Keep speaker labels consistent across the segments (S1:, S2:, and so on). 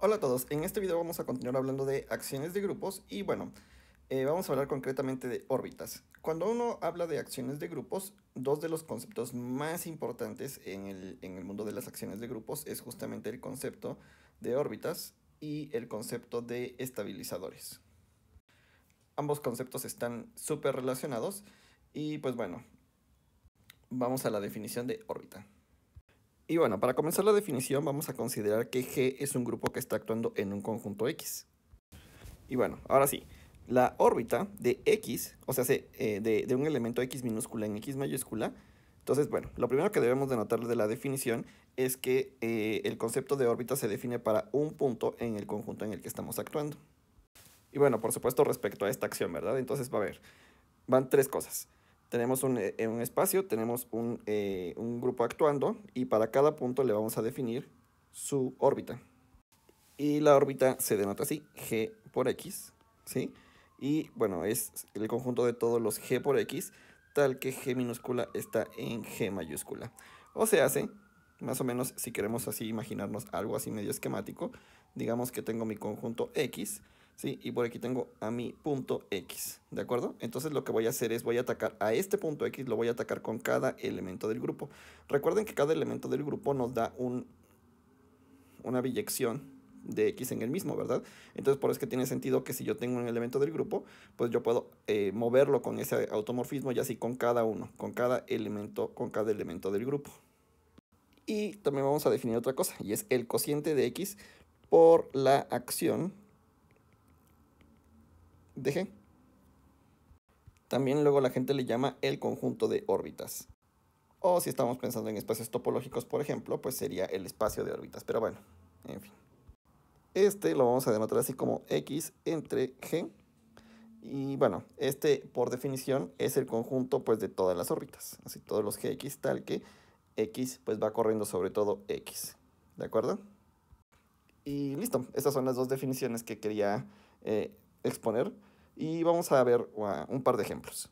S1: Hola a todos, en este video vamos a continuar hablando de acciones de grupos y bueno, eh, vamos a hablar concretamente de órbitas. Cuando uno habla de acciones de grupos, dos de los conceptos más importantes en el, en el mundo de las acciones de grupos es justamente el concepto de órbitas y el concepto de estabilizadores. Ambos conceptos están súper relacionados y pues bueno, vamos a la definición de órbita. Y bueno, para comenzar la definición vamos a considerar que G es un grupo que está actuando en un conjunto X. Y bueno, ahora sí, la órbita de X, o sea, eh, de, de un elemento X minúscula en X mayúscula, entonces, bueno, lo primero que debemos de notar de la definición es que eh, el concepto de órbita se define para un punto en el conjunto en el que estamos actuando. Y bueno, por supuesto, respecto a esta acción, ¿verdad? Entonces, va a ver, van tres cosas. Tenemos un, eh, un espacio, tenemos un, eh, un grupo actuando y para cada punto le vamos a definir su órbita. Y la órbita se denota así, g por x, ¿sí? Y bueno, es el conjunto de todos los g por x, tal que g minúscula está en g mayúscula. O se hace, más o menos, si queremos así imaginarnos algo así medio esquemático, digamos que tengo mi conjunto x, ¿sí? Y por aquí tengo a mi punto X, ¿de acuerdo? Entonces lo que voy a hacer es voy a atacar a este punto X, lo voy a atacar con cada elemento del grupo. Recuerden que cada elemento del grupo nos da un, una biyección de X en el mismo, ¿verdad? Entonces por eso es que tiene sentido que si yo tengo un elemento del grupo, pues yo puedo eh, moverlo con ese automorfismo y así con cada uno, con cada elemento, con cada elemento del grupo. Y también vamos a definir otra cosa, y es el cociente de X por la acción de G. También luego la gente le llama el conjunto de órbitas. O si estamos pensando en espacios topológicos, por ejemplo, pues sería el espacio de órbitas. Pero bueno, en fin. Este lo vamos a denotar así como X entre G. Y bueno, este por definición es el conjunto pues de todas las órbitas. Así todos los GX tal que X pues va corriendo sobre todo X. ¿De acuerdo? Y listo, estas son las dos definiciones que quería eh, exponer. Y vamos a ver un par de ejemplos.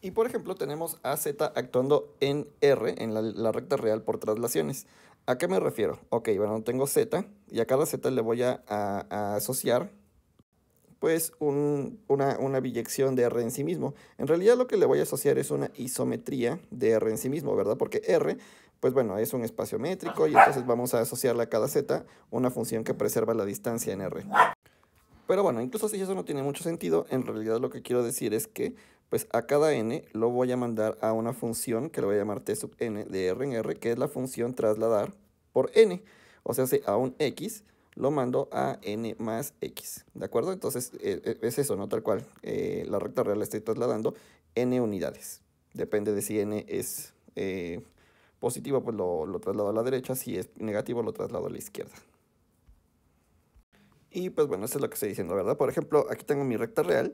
S1: Y por ejemplo tenemos a Z actuando en R, en la, recta real por traslaciones. ¿A qué me refiero? Ok, bueno, tengo Z y a cada Z le voy a, asociar pues una, una biyección de R en sí mismo. En realidad lo que le voy a asociar es una isometría de R en sí mismo, ¿verdad? Porque R, pues bueno, es un espacio métrico y entonces vamos a asociarle a cada Z una función que preserva la distancia en R. Pero bueno, incluso si eso no tiene mucho sentido, en realidad lo que quiero decir es que pues a cada n lo voy a mandar a una función que lo voy a llamar t sub n de r en r, que es la función trasladar por n. O sea, si a un x lo mando a n más x, ¿de acuerdo? Entonces e, e, es eso, ¿no? Tal cual, eh, la recta real la estoy trasladando n unidades. Depende de si n es eh, positivo, pues lo, lo traslado a la derecha, si es negativo, lo traslado a la izquierda. Y pues bueno, eso es lo que estoy diciendo, ¿verdad? Por ejemplo, aquí tengo mi recta real.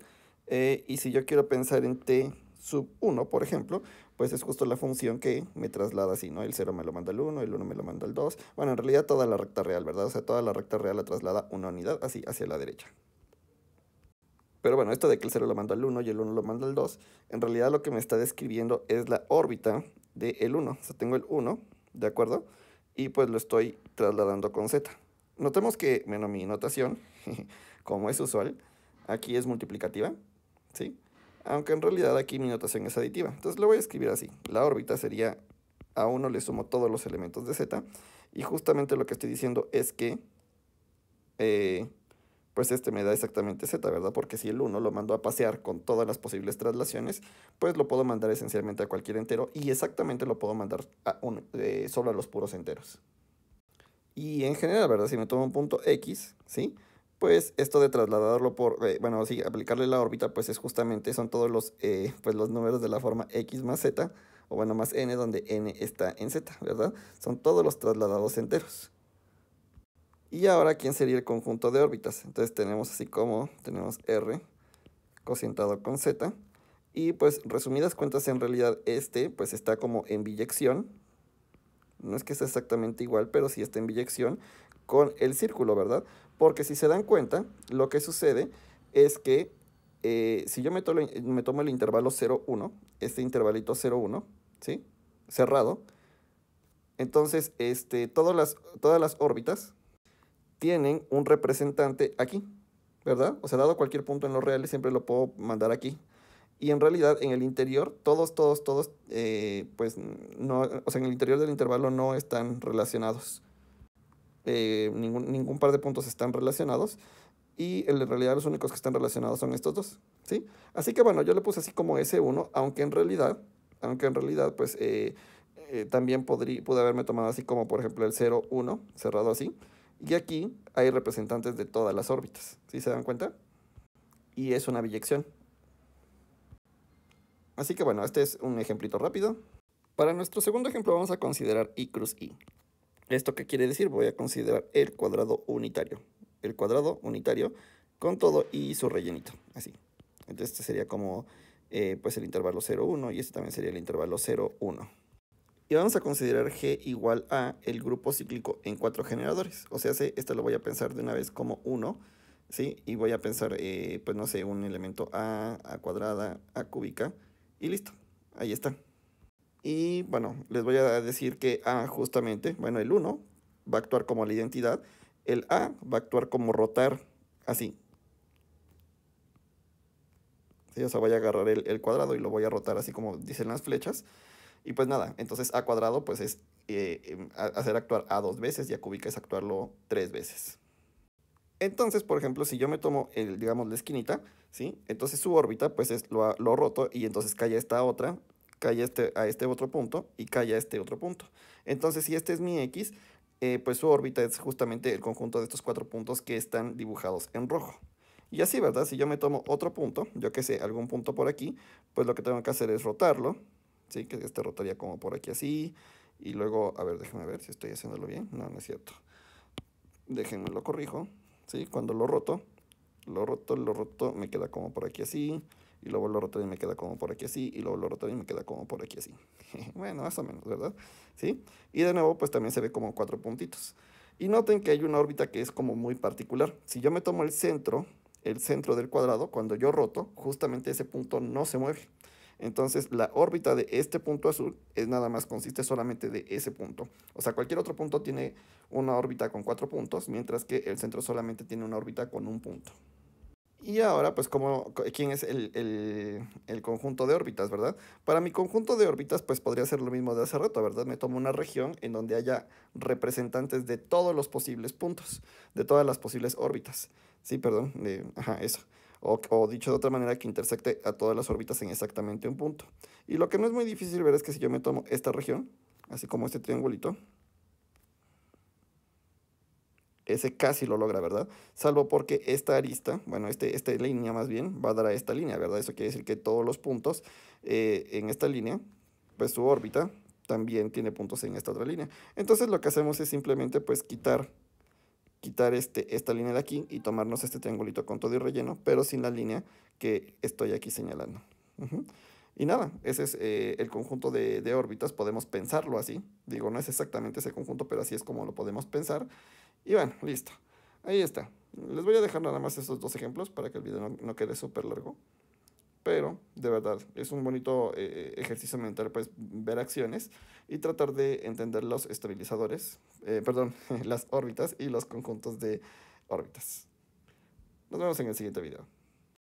S1: Eh, y si yo quiero pensar en t sub 1, por ejemplo, pues es justo la función que me traslada así, ¿no? El 0 me lo manda al 1, el 1 me lo manda al 2. Bueno, en realidad toda la recta real, ¿verdad? O sea, toda la recta real la traslada una unidad así hacia la derecha. Pero bueno, esto de que el 0 lo manda al 1 y el 1 lo manda al 2, en realidad lo que me está describiendo es la órbita del el 1. O sea, tengo el 1, ¿de acuerdo? Y pues lo estoy trasladando con z. Notemos que, bueno, mi notación, como es usual, aquí es multiplicativa, ¿sí? Aunque en realidad aquí mi notación es aditiva. Entonces lo voy a escribir así. La órbita sería a uno le sumo todos los elementos de Z. Y justamente lo que estoy diciendo es que, eh, pues este me da exactamente Z, ¿verdad? Porque si el 1 lo mando a pasear con todas las posibles traslaciones, pues lo puedo mandar esencialmente a cualquier entero y exactamente lo puedo mandar eh, solo a los puros enteros. Y en general, ¿verdad? Si me tomo un punto X, ¿sí? Pues esto de trasladarlo por, eh, bueno, sí, aplicarle la órbita, pues es justamente, son todos los, eh, pues los números de la forma X más Z, o bueno, más N, donde N está en Z, ¿verdad? Son todos los trasladados enteros. Y ahora, ¿quién sería el conjunto de órbitas? Entonces tenemos así como, tenemos R cocientado con Z. Y pues, resumidas cuentas, en realidad este, pues está como en biyección, no es que sea exactamente igual, pero sí está en biyección con el círculo, ¿verdad? Porque si se dan cuenta, lo que sucede es que eh, si yo me, me, tomo el intervalo 0,1, este intervalito 0,1, ¿sí? Cerrado, entonces este, todas, las, todas las órbitas tienen un representante aquí, ¿verdad? O sea, dado cualquier punto en los reales, siempre lo puedo mandar aquí. Y en realidad en el interior, todos, todos, todos, eh, pues no, o sea, en el interior del intervalo no están relacionados. Eh, ningún, ningún par de puntos están relacionados y en realidad los únicos que están relacionados son estos dos, ¿sí? Así que bueno, yo le puse así como S1, aunque en realidad, aunque en realidad pues eh, también podría, pude haberme tomado así como por ejemplo el 0, 1, cerrado así, y aquí hay representantes de todas las órbitas, ¿sí se dan cuenta? Y es una biyección. Así que bueno, este es un ejemplito rápido. Para nuestro segundo ejemplo vamos a considerar i cruz i. ¿Esto qué quiere decir? Voy a considerar el cuadrado unitario. El cuadrado unitario con todo y su rellenito, así. Entonces este sería como eh, pues el intervalo 0, 1 y este también sería el intervalo 0, 1. Y vamos a considerar g igual a el grupo cíclico en cuatro generadores. O sea, este lo voy a pensar de una vez como 1, ¿sí? Y voy a pensar, eh, pues no sé, un elemento a, a cuadrada, a cúbica, y listo, ahí está. Y bueno, les voy a decir que A justamente, bueno, el 1 va a actuar como la identidad, el A va a actuar como rotar, así. o sea, voy a agarrar el, cuadrado y lo voy a rotar así como dicen las flechas. Y pues nada, entonces A cuadrado pues es eh, em, hacer actuar A dos veces y a cúbica es actuarlo tres veces. Entonces, por ejemplo, si yo me tomo, el, digamos, la esquinita, ¿sí? Entonces su órbita, pues, es lo, lo roto y entonces cae a esta otra, cae a este, a este otro punto y cae a este otro punto. Entonces, si este es mi X, eh, pues su órbita es justamente el conjunto de estos cuatro puntos que están dibujados en rojo. Y así, ¿verdad? Si yo me tomo otro punto, yo que sé, algún punto por aquí, pues lo que tengo que hacer es rotarlo, ¿sí? Que este rotaría como por aquí así, y luego, a ver, déjenme ver si estoy haciéndolo bien. No, no es cierto. Déjenme lo corrijo. ¿sí? Cuando lo roto, lo roto, lo roto, me queda como por aquí así, y luego lo roto y me queda como por aquí así, y luego lo roto y me queda como por aquí así. bueno, más o menos, ¿verdad? ¿Sí? Y de nuevo, pues también se ve como cuatro puntitos. Y noten que hay una órbita que es como muy particular. Si yo me tomo el centro, el centro del cuadrado, cuando yo roto, justamente ese punto no se mueve. Entonces la órbita de este punto azul es nada más consiste solamente de ese punto. O sea, cualquier otro punto tiene una órbita con cuatro puntos, mientras que el centro solamente tiene una órbita con un punto. Y ahora, pues, como ¿quién es el, conjunto de órbitas, verdad? Para mi conjunto de órbitas, pues podría ser lo mismo de hace rato, ¿verdad? Me tomo una región en donde haya representantes de todos los posibles puntos, de todas las posibles órbitas. Sí, perdón, ajá, eso. o, dicho de otra manera, que intersecte a todas las órbitas en exactamente un punto. Y lo que no es muy difícil ver es que si yo me tomo esta región, así como este triangulito, ese casi lo logra, ¿verdad? Salvo porque esta arista, bueno, este, esta línea más bien, va a dar a esta línea, ¿verdad? Eso quiere decir que todos los puntos eh, en esta línea, pues su órbita también tiene puntos en esta otra línea. Entonces lo que hacemos es simplemente pues quitar quitar este, esta línea de aquí y tomarnos este triangulito con todo y relleno, pero sin la línea que estoy aquí señalando. Y nada, ese es eh, el conjunto de órbitas, podemos pensarlo así. Digo, no es exactamente ese conjunto, pero así es como lo podemos pensar. Y bueno, listo. Ahí está. Les voy a dejar nada más estos dos ejemplos para que el video no, quede súper largo. Pero, de verdad, es un bonito eh, eh, ejercicio mental, pues, ver acciones y tratar de entender los estabilizadores, eh, perdón, las órbitas y los conjuntos de órbitas. Nos vemos en el siguiente video.